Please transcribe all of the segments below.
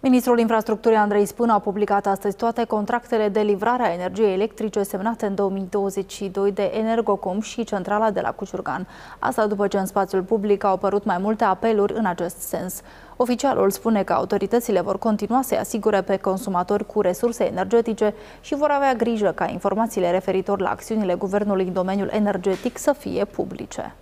Ministrul Infrastructurii Andrei Spân a publicat astăzi toate contractele de livrare a energiei electrice semnate în 2022 de Energocom și centrala de la Cuciurgan. Asta după ce în spațiul public au apărut mai multe apeluri în acest sens. Oficialul spune că autoritățile vor continua să-i asigure pe consumatori cu resurse energetice și vor avea grijă ca informațiile referitor la acțiunile guvernului în domeniul energetic să fie publice.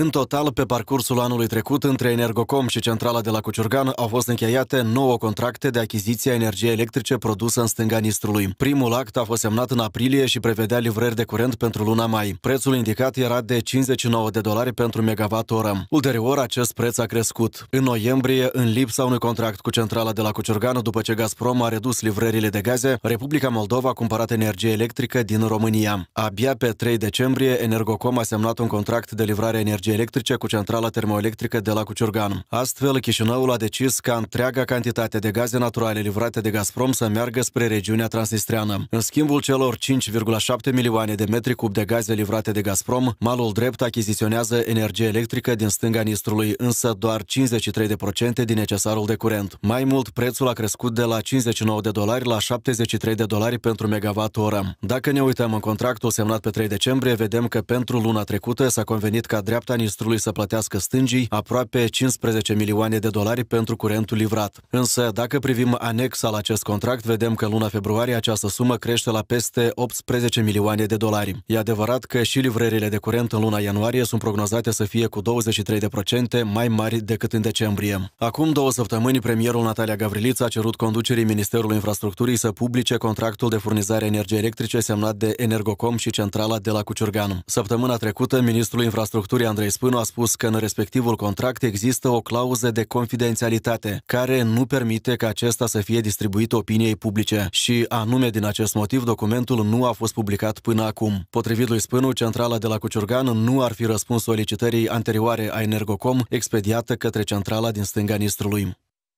În total, pe parcursul anului trecut, între Energocom și centrala de la Cuciurgan au fost încheiate nouă contracte de achiziție a energiei electrice produsă în stânga Nistrului. Primul act a fost semnat în aprilie și prevedea livrări de curent pentru luna mai. Prețul indicat era de 59 de dolari pentru megawatt-oră. Ulterior, acest preț a crescut. În noiembrie, în lipsa unui contract cu centrala de la Cuciurgan, după ce Gazprom a redus livrările de gaze, Republica Moldova a cumpărat energie electrică din România. Abia pe 3 decembrie, Energocom a semnat un contract de livrare energie energie cu centrala termoelectrică de la Cuciurgan. Astfel, Chișinăul a decis ca întreaga cantitate de gaze naturale livrate de Gazprom să meargă spre regiunea transnistreană. În schimbul celor 5,7 milioane de metri cub de gaze livrate de Gazprom, malul drept achiziționează energie electrică din stânga Nistrului, însă doar 53% din necesarul de curent. Mai mult, prețul a crescut de la 59 de dolari la 73 de dolari pentru megawatt oră. Dacă ne uităm în contractul semnat pe 3 decembrie, vedem că pentru luna trecută s-a convenit ca dreapta Transnistrului să plătească stângii aproape 15 milioane de dolari pentru curentul livrat. Însă, dacă privim anexa la acest contract, vedem că luna februarie această sumă crește la peste 18 milioane de dolari. E adevărat că și livrările de curent în luna ianuarie sunt prognozate să fie cu 23% mai mari decât în decembrie. Acum două săptămâni, premierul Natalia Gavriliță a cerut conducerii Ministerului Infrastructurii să publice contractul de furnizare energie electrice semnat de Energocom și centrala de la Cuciurgan. Săptămâna trecută, ministrul infrastructurii Andrei Crespânu a spus că în respectivul contract există o clauză de confidențialitate care nu permite ca acesta să fie distribuit opiniei publice și anume din acest motiv documentul nu a fost publicat până acum. Potrivit lui Spânu, centrala de la Cuciurgan nu ar fi răspuns solicitării anterioare a Energocom expediată către centrala din stânga Nistrului.